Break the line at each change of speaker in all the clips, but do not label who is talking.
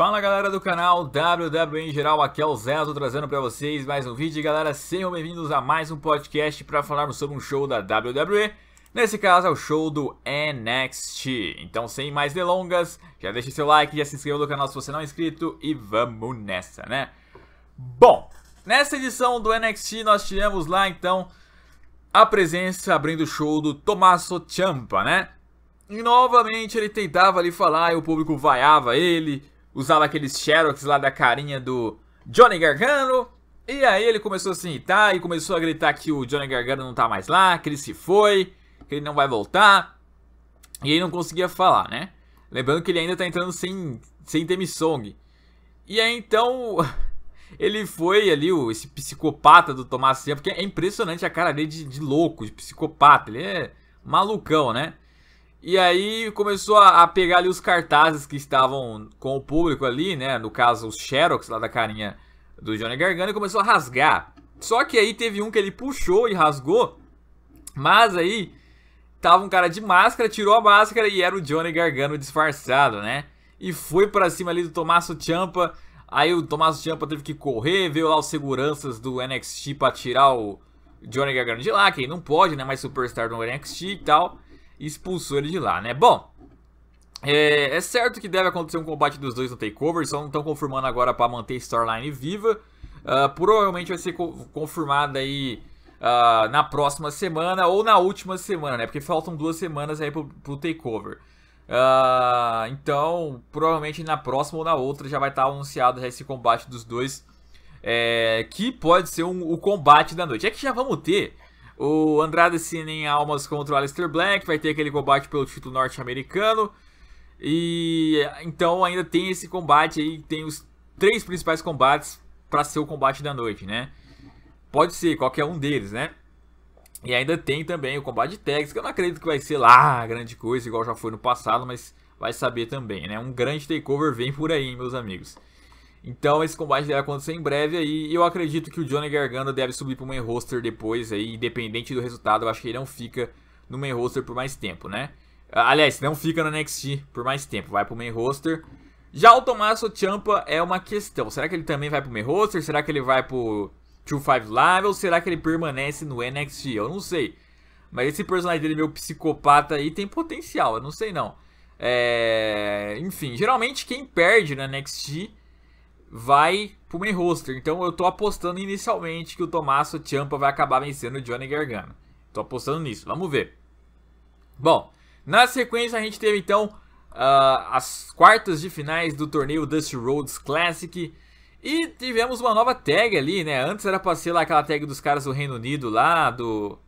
Fala galera do canal WWE em geral, aqui é o Zezo trazendo para vocês mais um vídeo. galera, sejam bem-vindos a mais um podcast para falarmos sobre um show da WWE. Nesse caso é o show do NXT. Então, sem mais delongas, já deixa seu like, já se inscreva no canal se você não é inscrito e vamos nessa, né? Bom, nessa edição do NXT nós tivemos lá então a presença abrindo o show do Tommaso Ciampa, né? E novamente ele tentava ali falar e o público vaiava ele, usava aqueles xerox lá da carinha do Johnny Gargano. E aí ele começou a se irritar e começou a gritar que o Johnny Gargano não tá mais lá, que ele se foi, que ele não vai voltar. E ele não conseguia falar, né? Lembrando que ele ainda tá entrando sem, sem theme song. E aí então ele foi ali, o, esse psicopata do Tomás Cian, porque é impressionante a cara dele de, de louco, de psicopata. Ele é malucão, né? E aí começou a, a, pegar ali os cartazes que estavam com o público ali, né? No caso, os Xerox lá da carinha do Johnny Gargano e começou a rasgar. Só que aí teve um que ele puxou e rasgou, mas aí tava um cara de máscara, tirou a máscara e era o Johnny Gargano disfarçado, né? E foi para cima ali do Tommaso Ciampa. Aí o Tommaso Ciampa teve que correr, veio lá os seguranças do NXT pra tirar o Johnny Gargano de lá, que ele não pode, né? Mais superstar do NXT e tal e expulsou ele de lá, né? Bom, é, é certo que deve acontecer um combate dos dois no Takeover, só não estão confirmando agora para manter a storyline viva. Uh, provavelmente vai ser co confirmada aí uh, na próxima semana ou na última semana, né? Porque faltam duas semanas aí pro, pro Takeover. Uh, então, provavelmente na próxima ou na outra já vai estar tá anunciado esse combate dos dois. É, que pode ser um, o combate da noite. É que já vamos ter o Andrade Cine em almas contra o Aleister Black, vai ter aquele combate pelo título norte-americano. E então ainda tem esse combate aí, tem os três principais combates para ser o combate da noite, né? Pode ser qualquer um deles, né? E ainda tem também o combate de tags, que eu não acredito que vai ser lá grande coisa, igual já foi no passado, mas vai saber também, né? Um grande takeover vem por aí, meus amigos. Então esse combate deve acontecer em breve aí. E eu acredito que o Johnny Gargano deve subir para o main roster depois aí, independente do resultado. Eu acho que ele não fica no main roster por mais tempo, né? Ah, aliás, não fica no NXT por mais tempo, vai para o main roster. Já o Tommaso Ciampa é uma questão. Será que ele também vai para o main roster? Será que ele vai para o 2-5 Live? Ou será que ele permanece no NXT? Eu não sei. Mas esse personagem dele, meu psicopata aí, tem potencial, eu não sei não. É... Enfim, geralmente quem perde na NXT vai pro main roster. Então eu tô apostando inicialmente que o Tommaso Ciampa vai acabar vencendo o Johnny Gargano. Tô apostando nisso, vamos ver. Bom, na sequência a gente teve então uh, as quartas de finais do torneio Dusty Rhodes Classic. E tivemos uma nova tag ali, né? Antes era pra ser lá aquela tag dos caras do Reino Unido lá, do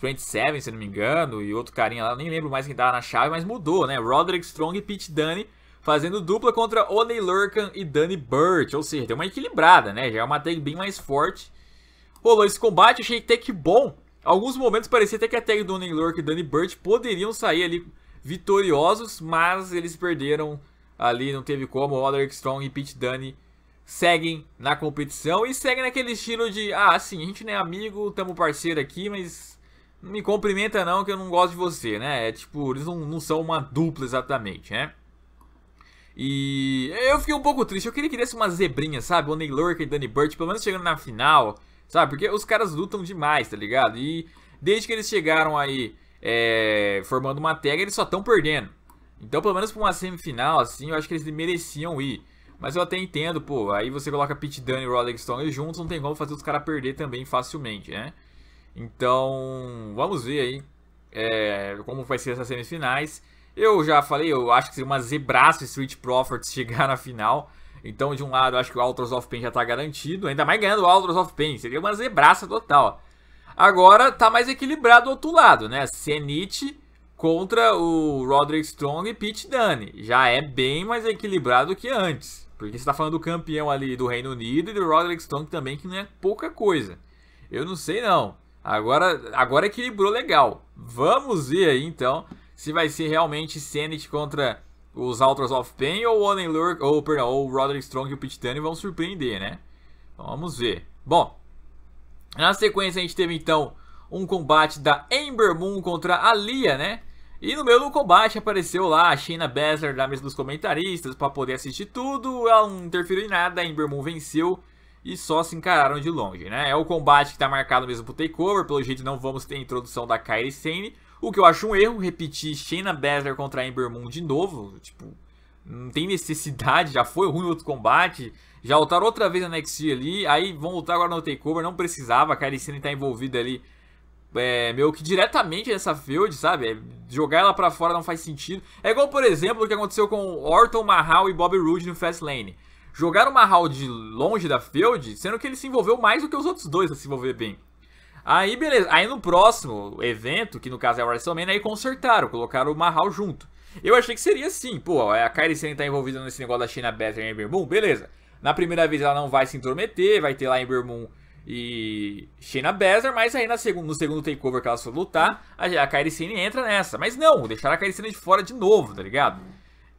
27, se não me engano, e outro carinha lá, nem lembro mais quem tava na chave, mas mudou, né? Roderick Strong e Pete Dunne fazendo dupla contra Oney Lurkan e Danny Burt. Ou seja, tem uma equilibrada, né? Já é uma tag bem mais forte. Rolou esse combate, achei até que bom. Alguns momentos parecia até que a tag do Oney Lurkan e Danny Burt poderiam sair ali vitoriosos, mas eles perderam ali, não teve como. Roderick Strong e Pete Dunne seguem na competição e seguem naquele estilo de: ah, sim, a gente não é amigo, tamo parceiro aqui, mas não me cumprimenta não que eu não gosto de você, né? É tipo, eles não, não são uma dupla exatamente, né? E eu fiquei um pouco triste. Eu queria que desse uma zebrinha, sabe? O Ney Lurker e Danny Burt, pelo menos chegando na final, sabe? Porque os caras lutam demais, tá ligado? E desde que eles chegaram aí é, formando uma tag, eles só estão perdendo. Então, pelo menos pra uma semifinal, assim, eu acho que eles mereciam ir. Mas eu até entendo, pô, aí você coloca Pete Dunne e Rolex Stone juntos, não tem como fazer os caras perder também facilmente, né? Então, vamos ver aí é, como vai ser essas semifinais. Eu já falei, eu acho que seria uma zebraça Street Profits chegar na final. Então, de um lado, acho que o Alters of Pain já está garantido, ainda mais ganhando o Alters of Pain, seria uma zebraça total. Agora tá mais equilibrado do outro lado, né? Cenit contra o Roderick Strong e Pete Dunne. Já é bem mais equilibrado que antes. Porque você tá falando do campeão ali do Reino Unido e do Roderick Strong também, que não é pouca coisa. Eu não sei não. Agora, agora equilibrou legal. Vamos ver aí então se vai ser realmente Senate contra os Altars of Pain ou o Lurk, ou perdão, ou Roderick Strong e o Pitani vão surpreender, né? vamos ver. Bom, na sequência a gente teve então um combate da Ember Moon contra a Lia, né? E no meio do combate apareceu lá a Shayna Baszler da mesa dos comentaristas para poder assistir tudo. Ela não interferiu em nada, a Ember Moon venceu e só se encararam de longe, né? É o combate que está marcado mesmo pro Takeover, pelo jeito não vamos ter a introdução da Kairi Sane. O que eu acho um erro, repetir Shayna Baszler contra Ember Moon de novo, tipo, não tem necessidade, já foi ruim outro combate, já lutaram outra vez na NXT ali, aí vão lutar agora no TakeOver, não precisava, a Caricine tá envolvida ali, é, meio que diretamente nessa field, sabe? É, jogar ela para fora não faz sentido. É igual, por exemplo, o que aconteceu com Orton, Mahal e Bobby Roode no Fastlane. Jogaram o Mahal de longe da field, sendo que ele se envolveu mais do que os outros dois a se envolver bem. Aí, beleza. Aí no próximo evento, que no caso é o WrestleMania, aí consertaram, colocaram o Mahal junto. Eu achei que seria assim, pô, é, a Kairi Sen tá envolvida nesse negócio da China Better em Embermoon, beleza. Na primeira vez ela não vai se intrometer, vai ter lá Embermoon e Shayna Baszler, mas aí na segundo, no segundo takeover que elas for lutar, a, a Kairi Sane entra nessa. Mas não, deixaram a Kairi Sane de fora de novo, tá ligado?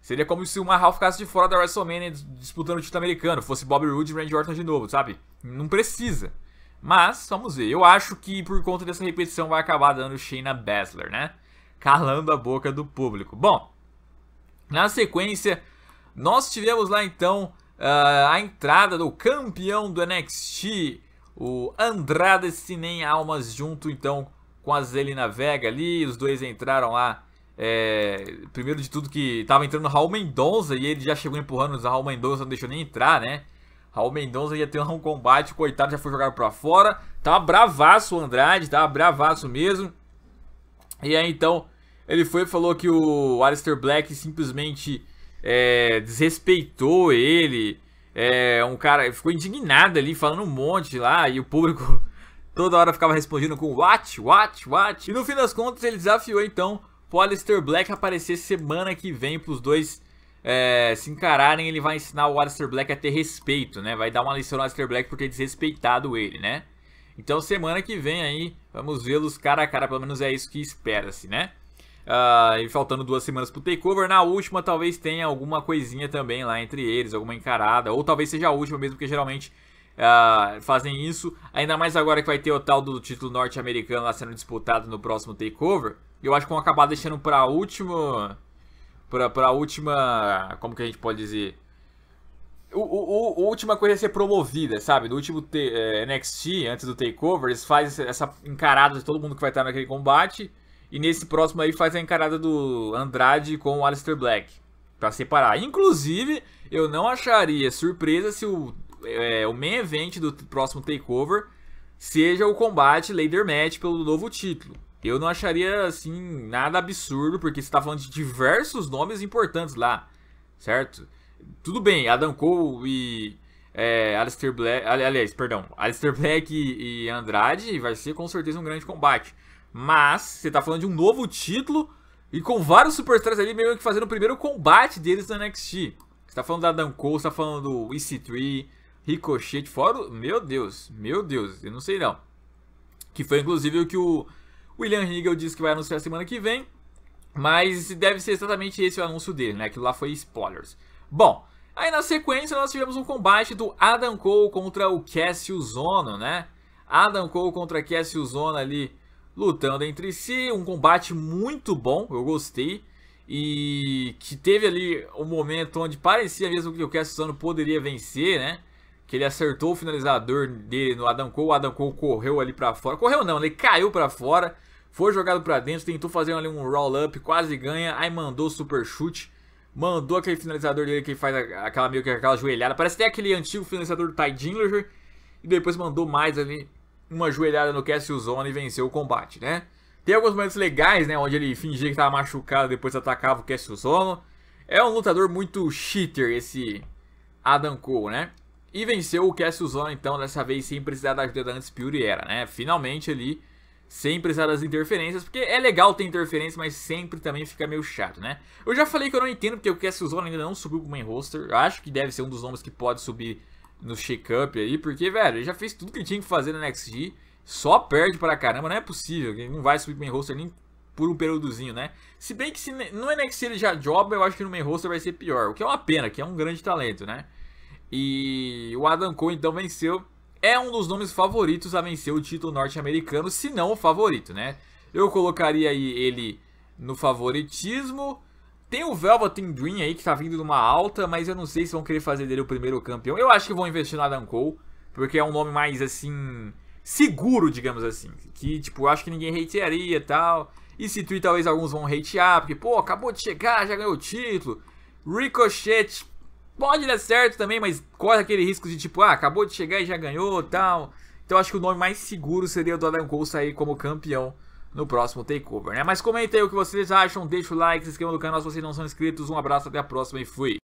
Seria como se o Mahal ficasse de fora da WrestleMania disputando o título americano, fosse Bobby Roode e Randy Orton de novo, sabe? Não precisa. Mas, vamos ver. Eu acho que por conta dessa repetição vai acabar dando Shayna Baszler, né? Calando a boca do público. Bom, na sequência, nós tivemos lá então uh, a entrada do campeão do NXT, o Andrade Sinem Almas, junto então com a Zelina Vega ali. Os dois entraram lá. É, primeiro de tudo que estava entrando o Raul Mendonça e ele já chegou empurrando o Raul Mendonça, não deixou nem entrar, né? Raul Mendonça ia ter um combate, coitado, já foi jogado pra fora. Tava bravaço o Andrade, tava bravaço mesmo. E aí então, ele foi e falou que o Alistair Black simplesmente é, desrespeitou ele. É, um cara ficou indignado ali, falando um monte lá, e o público toda hora ficava respondendo com what, what, what. E no fim das contas, ele desafiou então pro Alistair Black aparecer semana que vem pros dois é, se encararem, ele vai ensinar o Aleister Black a ter respeito, né? Vai dar uma lição ao Aleister Black por ter desrespeitado ele, né? Então, semana que vem aí, vamos vê-los cara a cara, pelo menos é isso que espera-se, né? Uh, e faltando duas semanas pro takeover, na última talvez tenha alguma coisinha também lá entre eles, alguma encarada, ou talvez seja a última mesmo, porque geralmente uh, fazem isso, ainda mais agora que vai ter o tal do título norte-americano lá sendo disputado no próximo takeover, eu acho que vão acabar deixando pra última para a última. Como que a gente pode dizer? O, o, o, última coisa a ser promovida, sabe? No último T é, NXT, antes do Takeover, eles fazem essa encarada de todo mundo que vai estar naquele combate. E nesse próximo aí faz a encarada do Andrade com o Aleister Black. Pra separar. Inclusive, eu não acharia surpresa se o, é, o main event do próximo Takeover seja o combate Later Match pelo novo título. Eu não acharia, assim, nada absurdo, porque você está falando de diversos nomes importantes lá, certo? Tudo bem, Adam Cole e é, Alistair Black, aliás, perdão, Alistair Black e, e Andrade vai ser com certeza um grande combate. Mas você está falando de um novo título e com vários superstars ali meio que fazendo o primeiro combate deles na NXT. Você tá falando da Adam Cole, você tá falando do EC3, Ricochet, fora o... Meu Deus, meu Deus, eu não sei não. Que foi inclusive o que o William Hegel diz que vai anunciar semana que vem, mas deve ser exatamente esse o anúncio dele, né? Aquilo lá foi spoilers. Bom, aí na sequência nós tivemos um combate do Adam Cole contra o Cassius Ono, né? Adam Cole contra Cassius Ono ali lutando entre si, um combate muito bom, eu gostei. E que teve ali um momento onde parecia mesmo que o Cassius Ono poderia vencer, né? que ele acertou o finalizador dele no Adam Cole, o Adam Cole correu ali para fora, correu não, ele caiu para fora, foi jogado para dentro, tentou fazer ali um roll-up, quase ganha, aí mandou o super chute, mandou aquele finalizador dele que faz aquela meio que aquela joelhada, parece até aquele antigo finalizador do Ty e depois mandou mais ali uma joelhada no Cassius Zone e venceu o combate, né? Tem alguns momentos legais, né, onde ele fingia que tava machucado, depois atacava o Cassius Zone. É um lutador muito cheater esse Adam Cole, né? E venceu o Cassius Ono, então, dessa vez sem precisar da ajuda da Undisputed Era, né? Finalmente ali, sem precisar das interferências, porque é legal ter interferência, mas sempre também fica meio chato, né? Eu já falei que eu não entendo porque o Cassius Ono ainda não subiu pro main roster. Eu acho que deve ser um dos nomes que pode subir no shake-up aí, porque, velho, ele já fez tudo que tinha que fazer na NXT, só perde pra caramba, não é possível, ele não vai subir pro main roster nem por um períodozinho, né? Se bem que se no é NXT ele já joba, eu acho que no main roster vai ser pior, o que é uma pena, que é um grande talento, né? E o Adam Cole então venceu. É um dos nomes favoritos a vencer o título norte-americano, se não o favorito, né? Eu colocaria aí ele no favoritismo. Tem o Velveteen Dream aí que tá vindo numa alta, mas eu não sei se vão querer fazer dele o primeiro campeão. Eu acho que vão investir no Adam Cole, porque é um nome mais assim seguro, digamos assim, que tipo, eu acho que ninguém hatearia e tal. E se tu talvez alguns vão hatear, porque pô, acabou de chegar, já ganhou o título. Ricochet Pode dar certo também, mas corre aquele risco de tipo, ah, acabou de chegar e já ganhou tal. Então acho que o nome mais seguro seria o do Adam Cole sair como campeão no próximo takeover, né? Mas comenta aí o que vocês acham, deixa o like, se inscreva no canal se vocês não são inscritos. Um abraço, até a próxima e fui!